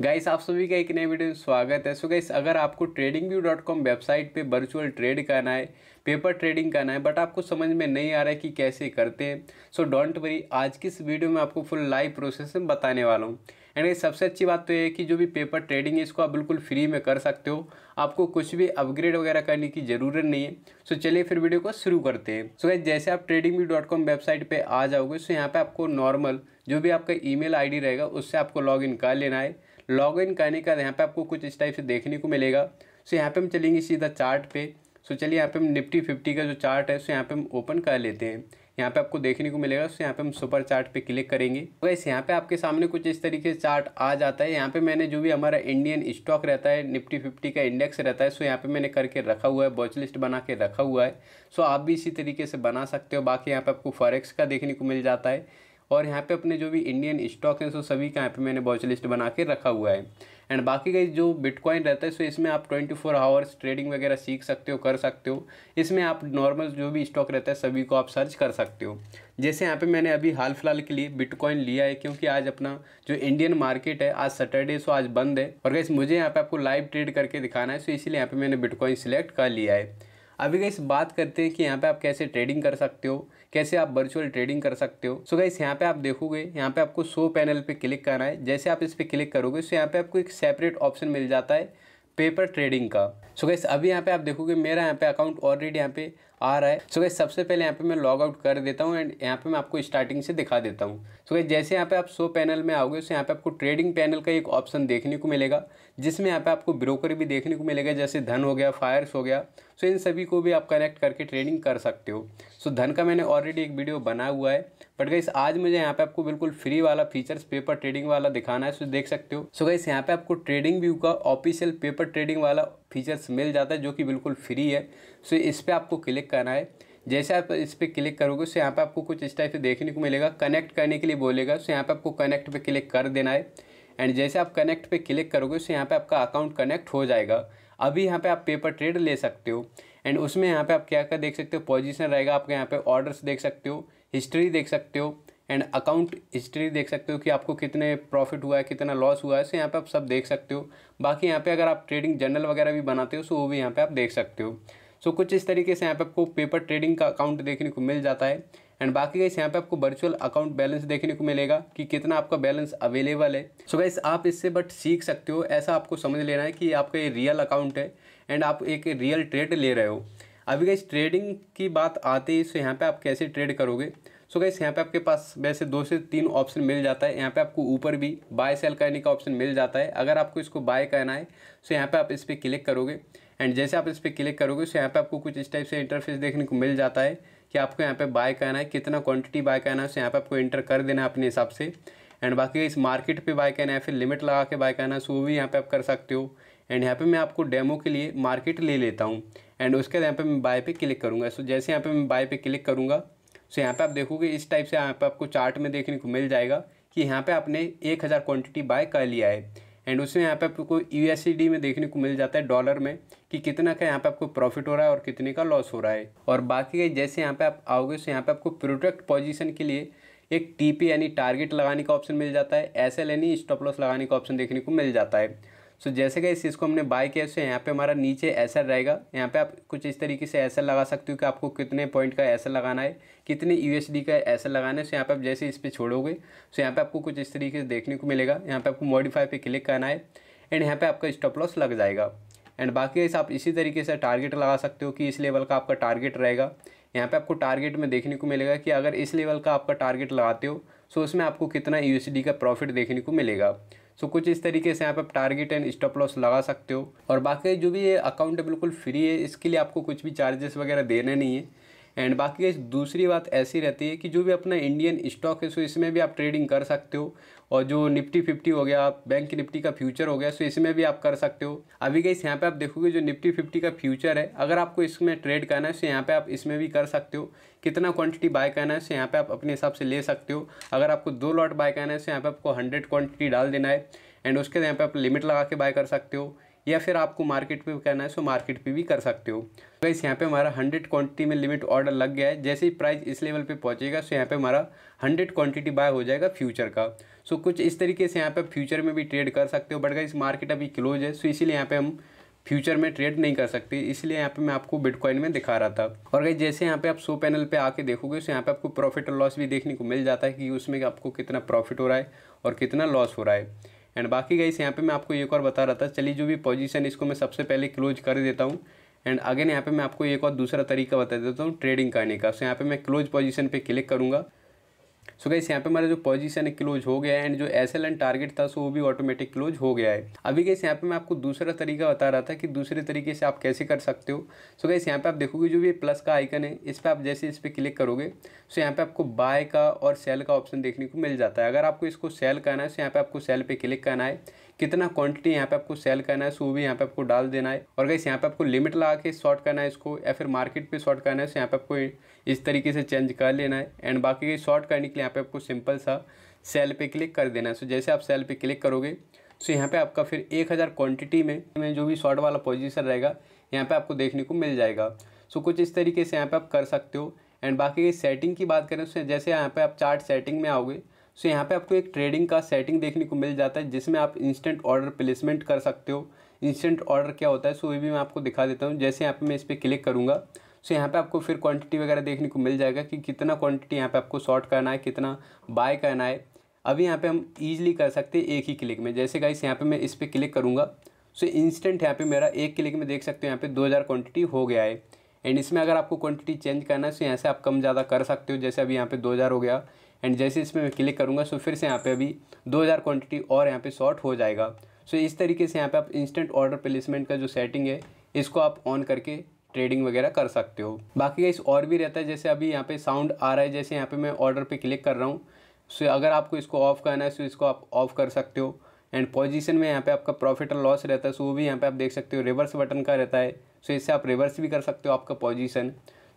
guys आप सभी का एक नए वीडियो में स्वागत है सो गाइस अगर आपको TradingView dot com website पे वर्चुअल ट्रेड करना है पेपर ट्रेडिंग करना है बट आपको समझ में नहीं आ रहा है कि कैसे करते हैं सो डोंट वरी आज की इस वीडियो में आपको फुल लाइव प्रोसेस में बताने वाला हूँ एंड सबसे अच्छी बात तो ये है कि जो भी पेपर ट्रेडिंग है इसको आप बिल्कुल फ्री में कर सकते हो आपको कुछ भी अपग्रेड वगैरह करने की ज़रूरत नहीं है सो चलिए फिर वीडियो को शुरू करते हैं सो so, जैसे आप TradingView dot com website पर आ जाओगे सो यहाँ पर आपको नॉर्मल जो भी आपका ईमेल आईडी रहेगा उससे आपको लॉगिन कर लेना है लॉग इन करने का यहाँ पे आपको कुछ इस टाइप से देखने को मिलेगा सो यहाँ पे हम चलेंगे सीधा चार्ट पे सो चलिए यहाँ पे हम निफ्टी फिफ्टी का जो चार्ट है सो यहाँ पे हम ओपन कर लेते हैं यहाँ पे आपको देखने को मिलेगा सो यहाँ पे हम सुपर चार्ट पे क्लिक करेंगे वैसे यहाँ पे आपके सामने कुछ इस तरीके से चार्ट आ जाता है यहाँ पे मैंने जो भी हमारा इंडियन स्टॉक रहता है निफ्टी फिफ्टी का इंडेक्स रहता है सो यहाँ पे मैंने करके रखा हुआ है वॉच लिस्ट बना के रखा हुआ है सो आप भी इसी तरीके से बना सकते हो बाकी यहाँ पे आपको फॉरेक्स का देखने को मिल जाता है और यहाँ पे अपने जो भी इंडियन स्टॉक हैं सो सभी का यहाँ पे मैंने वॉच लिस्ट बना के रखा हुआ है एंड बाकी का जो बिटकॉइन रहता है सो इसमें आप ट्वेंटी फोर आवर्स ट्रेडिंग वगैरह सीख सकते हो कर सकते हो इसमें आप नॉर्मल जो भी स्टॉक रहता है सभी को आप सर्च कर सकते हो जैसे यहाँ पे मैंने अभी हाल फिलहाल के लिए बिटकॉइन लिया है क्योंकि आज अपना जो इंडियन मार्केट है आज सैटरडे सो आज बंद है और गैस मुझे यहाँ पे आपको लाइव ट्रेड करके दिखाना है सो इसीलिए यहाँ पे मैंने बिटकॉइन सिलेक्ट कर लिया है अभी गैस बात करते हैं कि यहाँ पे आप कैसे ट्रेडिंग कर सकते हो कैसे आप वर्चुअल ट्रेडिंग कर सकते हो सो गाइस यहाँ पे आप देखोगे यहाँ पे आपको शो पैनल पे क्लिक करना है जैसे आप इस पर क्लिक करोगे सो यहाँ पे आपको एक सेपरेट ऑप्शन मिल जाता है पेपर ट्रेडिंग का सो so गैस अभी यहाँ पे आप देखोगे मेरा यहाँ पे अकाउंट ऑलरेडी यहाँ पे आ रहा है सो so गई सबसे पहले यहाँ पे मैं लॉग आउट कर देता हूँ एंड यहाँ पे मैं आपको स्टार्टिंग से दिखा देता हूँ सो गई जैसे यहाँ पे आप शो पैनल में आओगे उससे यहाँ पे आपको ट्रेडिंग पैनल का एक ऑप्शन देखने को मिलेगा जिसमें यहाँ पे आपको ब्रोकर भी देखने को मिलेगा जैसे धन हो गया फायर्स हो गया सो so इन सभी को भी आप कनेक्ट करके ट्रेडिंग कर सकते हो सो so धन का मैंने ऑलरेडी एक वीडियो बना हुआ है बट गई आज मुझे यहाँ पे आपको बिल्कुल फ्री वाला फीचर्स पेपर ट्रेडिंग वाला दिखाना है सो देख सकते हो सो गई यहाँ पे आपको ट्रेडिंग व्यू का ऑफिशियल पेपर ट्रेडिंग वाला फीचर्स मिल जाता है जो कि बिल्कुल फ्री है सो इस पर आपको क्लिक करना है जैसे आप इस पर क्लिक करोगे सो यहाँ पर आपको कुछ इस टाइप से देखने को मिलेगा कनेक्ट करने के लिए बोलेगा सो यहाँ पर आपको कनेक्ट पे क्लिक कर देना है एंड जैसे आप कनेक्ट पे क्लिक करोगे सो यहाँ पे आपका अकाउंट कनेक्ट हो जाएगा अभी यहाँ पे आप पेपर ट्रेड ले सकते हो एंड उसमें यहाँ पे आप क्या क्या देख सकते हो पोजिशन रहेगा आपके यहाँ पर ऑर्डर्स देख सकते हो हिस्ट्री देख सकते हो एंड अकाउंट हिस्ट्री देख सकते हो कि आपको कितने प्रॉफिट हुआ है कितना लॉस हुआ है सो यहाँ पे आप सब देख सकते हो बाकी यहाँ पे अगर आप ट्रेडिंग जर्नल वगैरह भी बनाते हो सो तो वो भी यहाँ पे आप देख सकते हो सो कुछ इस तरीके से यहाँ पे आपको पेपर ट्रेडिंग का अकाउंट देखने को मिल जाता है एंड बाकी गाइस यहाँ पे आपको वर्चुअल अकाउंट बैलेंस देखने को मिलेगा कि कितना आपका बैलेंस अवेलेबल है सो so गाइस आप इससे बट सीख सकते हो ऐसा आपको समझ लेना है कि आपका ये रियल अकाउंट है एंड आप एक रियल ट्रेड ले रहे हो अभी गाइस ट्रेडिंग की बात आते ही सो यहाँ पे आप कैसे ट्रेड करोगे सो गाइस यहाँ पे आपके पास वैसे दो से तीन ऑप्शन मिल जाता है यहाँ पे आपको ऊपर भी बाय सेल करने का ऑप्शन मिल जाता है अगर आपको इसको बाय करना है सो यहाँ पे आप इस पर क्लिक करोगे एंड जैसे आप इस पर क्लिक करोगे सो यहाँ पे आपको कुछ इस टाइप से इंटरफेस देखने को मिल जाता है कि आपको यहाँ पे बाय करना है कितना क्वांटिटी बाय करना है सो यहाँ पे आपको एंटर कर देना है अपने हिसाब से एंड बाकी इस मार्केट पे बाय करना है फिर लिमिट लगा के बाय करना है सो वो भी यहाँ पे आप कर सकते हो एंड यहाँ पे मैं आपको डेमो के लिए मार्केट ले लेता हूँ एंड उसके बाद यहाँ पे मैं बाय पे क्लिक करूँगा सो जैसे यहाँ पे मैं बाय पे क्लिक करूँगा सो यहाँ पे आप देखोगे इस टाइप से यहाँ पे आपको चार्ट में देखने को मिल जाएगा कि यहाँ पे आपने एक हज़ार क्वान्टिटी बाय कर लिया है एंड उसमें यहाँ पे आपको यू में देखने को मिल जाता है डॉलर में कि कितना का यहाँ पे आपको प्रॉफिट हो रहा है और कितने का लॉस हो रहा है और बाकी के जैसे यहाँ पे आप आओगे तो यहाँ पे आपको प्रोडक्ट पोजीशन के लिए एक टीपी यानी टारगेट लगाने का ऑप्शन मिल जाता है एस एल यानी स्टॉप लॉस लगाने का ऑप्शन देखने को मिल जाता है सो जैसे कि इस चीज़ को हमने बाय किया सो यहाँ पे हमारा नीचे ऐसा रहेगा यहाँ पे आप कुछ इस तरीके से ऐसा लगा सकते हो कि आपको कितने पॉइंट का ऐसा लगाना है कितने यू का ऐसा लगाना है सो यहाँ पे आप जैसे इस पर छोड़ोगे सो यहाँ पे आपको कुछ इस तरीके से देखने को मिलेगा यहाँ पे आपको मॉडिफाई पे क्लिक करना है एंड यहाँ पर आपका स्टॉप लॉस लग जाएगा एंड बाकी आप इसी तरीके से टारगेट लगा सकते हो कि इस लेवल का आपका टारगेट रहेगा यहाँ पर आपको टारगेट में देखने को मिलेगा कि अगर इस लेवल का आपका टारगेट लगाते हो सो उसमें आपको कितना यू का प्रॉफिट देखने को मिलेगा सो so, कुछ इस तरीके से यहाँ आप टारगेट एंड स्टॉप लॉस लगा सकते हो और बाकी जो भी ये अकाउंट है बिल्कुल फ्री है इसके लिए आपको कुछ भी चार्जेस वगैरह देने नहीं है एंड बाकी दूसरी बात ऐसी रहती है कि जो भी अपना इंडियन स्टॉक है सो इसमें भी आप ट्रेडिंग कर सकते हो और जो निफ्टी फिफ्टी हो गया बैंक निफ्टी का फ्यूचर हो गया सो इसमें भी आप कर सकते हो अभी गई यहाँ पे आप देखोगे जो निफ्टी फिफ्टी का फ्यूचर है अगर आपको इसमें ट्रेड करना है सो यहाँ पे आप इसमें भी कर सकते हो कितना क्वांटिटी बाय करना है सो यहाँ पे आप अपने हिसाब से ले सकते हो अगर आपको दो लॉट बाय करना है सो यहाँ पे आपको हंड्रेड क्वांटिटी डाल देना है एंड उसके यहाँ पे आप लिमिट लगा के बाय कर सकते हो या फिर आपको मार्केट पे करना है सो मार्केट पे भी कर सकते हो इस तो यहाँ पे हमारा 100 क्वांटिटी में लिमिट ऑर्डर लग गया है जैसे ही प्राइस इस लेवल पे पहुँचेगा सो यहाँ पे हमारा 100 क्वांटिटी बाय हो जाएगा फ्यूचर का सो कुछ इस तरीके से यहाँ पे फ्यूचर में भी ट्रेड कर सकते हो बट गाइस मार्केट अभी क्लोज है सो इसीलिए यहाँ पे हम फ्यूचर में ट्रेड नहीं कर सकते इसलिए यहाँ पे मैं आपको बिटकॉइन में दिखा रहा था और गई जैसे यहाँ पे आप सो पैनल पे आके देखोगे तो यहाँ पे आपको प्रॉफिट और लॉस भी देखने को मिल जाता है कि उसमें आपको कितना प्रॉफिट हो रहा है और कितना लॉस हो रहा है एंड बाकी गाइस यहाँ पे मैं आपको एक और बता रहा था चलिए जो भी पोजीशन इसको मैं सबसे पहले क्लोज कर देता हूँ एंड अगेन यहाँ पे मैं आपको एक और दूसरा तरीका बता देता हूँ ट्रेडिंग करने का सो यहाँ पे मैं क्लोज पोजीशन पे क्लिक करूँगा सो so यहाँ पे हमारा जो पोजीशन है क्लोज हो गया है एंड जो एस एल एंड टारगेट था सो वो भी ऑटोमेटिक क्लोज हो गया है अभी गैस यहाँ पे मैं आपको दूसरा तरीका बता रहा था कि दूसरे तरीके से आप कैसे कर सकते हो सो so यहाँ पे आप देखोगे जो भी प्लस का आइकन है इस पर आप जैसे इस पर क्लिक करोगे सो यहाँ पे आपको बाय का और सेल का ऑप्शन देखने को मिल जाता है अगर आपको इसको सेल करना है तो यहाँ पे आपको सेल पर क्लिक करना है कितना क्वांटिटी यहाँ पे आपको सेल करना है सो भी यहाँ पे आपको डाल देना है और गैस यहाँ पे आपको लिमिट लगा के शॉर्ट करना है इसको या फिर मार्केट पे शॉर्ट करना है सो तो यहाँ पे आपको इस तरीके से चेंज कर लेना है एंड बाकी शॉर्ट करने के लिए यहाँ पे आपको सिंपल सा सेल पे क्लिक कर देना है सो जैसे आप सेल पे क्लिक करोगे सो तो यहाँ पर आपका फिर एक हज़ार क्वान्टिटी में, में जो भी शॉर्ट वाला पोजिशन रहेगा यहाँ पर आपको देखने को मिल जाएगा सो कुछ इस तरीके से यहाँ पर आप कर सकते हो एंड बाकी सेटिंग की बात करें तो जैसे यहाँ पर आप चार्ट सेटिंग में आओगे सो यहाँ पे आपको एक ट्रेडिंग का सेटिंग देखने को मिल जाता है जिसमें आप इंस्टेंट ऑर्डर प्लेसमेंट कर सकते हो इंस्टेंट ऑर्डर क्या होता है सो वो भी मैं आपको दिखा देता हूँ जैसे यहाँ पे मैं इस पर क्लिक करूँगा सो यहाँ पे आपको फिर क्वांटिटी वगैरह देखने को मिल जाएगा कि कितना क्वांटिटी यहाँ पे आपको शॉर्ट करना है कितना बाय करना है अभी यहाँ पे हम ईजिली कर सकते हैं एक ही क्लिक में जैसे गाइस यहाँ पे मैं इस पर क्लिक करूँगा सो इंस्टेंट यहाँ पे मेरा एक क्लिक में देख सकते हो यहाँ पे 2000 क्वांटिटी हो गया है एंड इसमें अगर आपको क्वांटिटी चेंज करना है तो यहाँ से आप कम ज़्यादा कर सकते हो जैसे अभी यहाँ पे 2000 हो गया एंड जैसे इसमें मैं क्लिक करूँगा सो फिर से यहाँ पे अभी 2000 क्वांटिटी और यहाँ पे शॉर्ट हो जाएगा सो इस तरीके से यहाँ पे आप इंस्टेंट ऑर्डर प्लेसमेंट का जो सेटिंग है इसको आप ऑन करके ट्रेडिंग वगैरह कर सकते हो बाकी इस और भी रहता है जैसे अभी यहाँ पर साउंड आ रहा है जैसे यहाँ पर मैं ऑर्डर पर क्लिक कर रहा हूँ सो अगर आपको इसको ऑफ़ करना है सो इसको आप ऑफ़ कर सकते हो एंड पोजीशन में यहाँ पे आपका प्रॉफिट और लॉस रहता है सो वो भी यहाँ पे आप देख सकते हो रिवर्स बटन का रहता है सो इससे आप रिवर्स भी कर सकते हो आपका पोजीशन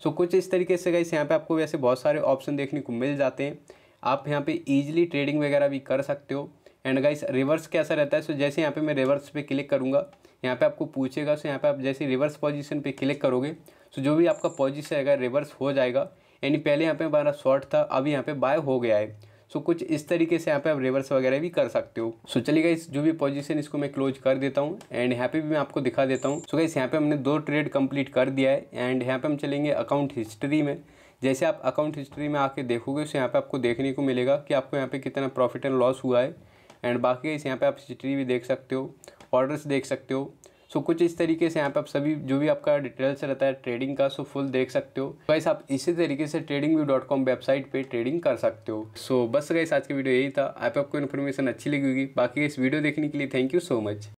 सो so, कुछ इस तरीके से गाइस यहाँ पे आपको वैसे बहुत सारे ऑप्शन देखने को मिल जाते हैं आप यहाँ पे ईजिली ट्रेडिंग वगैरह भी कर सकते हो एंड गाइस रिवर्स कैसा रहता है सो so, जैसे यहाँ पे मैं रिवर्स पे क्लिक करूँगा यहाँ पे आपको पूछेगा सो so, यहाँ पे आप जैसे रिवर्स पोजीशन पे क्लिक करोगे सो so, जो भी आपका पोजीशन रहेगा रिवर्स हो जाएगा यानी पहले यहाँ पे हमारा शॉर्ट था अब यहाँ पे बाय हो गया है सो कुछ इस तरीके से यहाँ पे आप रिवर्स वगैरह भी कर सकते हो सो चलिए गाइस जो भी पोजीशन इसको मैं क्लोज कर देता हूँ एंड यहाँ पे भी मैं आपको दिखा देता हूँ सो गाइस यहाँ पे हमने दो ट्रेड कंप्लीट कर दिया है एंड यहाँ पे हम चलेंगे अकाउंट हिस्ट्री में जैसे आप अकाउंट हिस्ट्री में आके देखोगे सो यहाँ पे आपको देखने को मिलेगा कि आपको यहाँ पे कितना प्रॉफिट एंड लॉस हुआ है एंड बाकी इस यहाँ पे आप हिस्ट्री भी देख सकते हो ऑर्डर्स देख सकते हो सो so, कुछ इस तरीके से यहाँ पे आप सभी जो भी आपका डिटेल्स रहता है ट्रेडिंग का सो फुल देख सकते हो गाइस आप इसी तरीके से TradingView dot com website पे ट्रेडिंग कर सकते हो सो so, बस गाइस आज की वीडियो यही था आप आपको इन्फॉर्मेशन अच्छी लगी होगी बाकी इस वीडियो देखने के लिए थैंक यू सो मच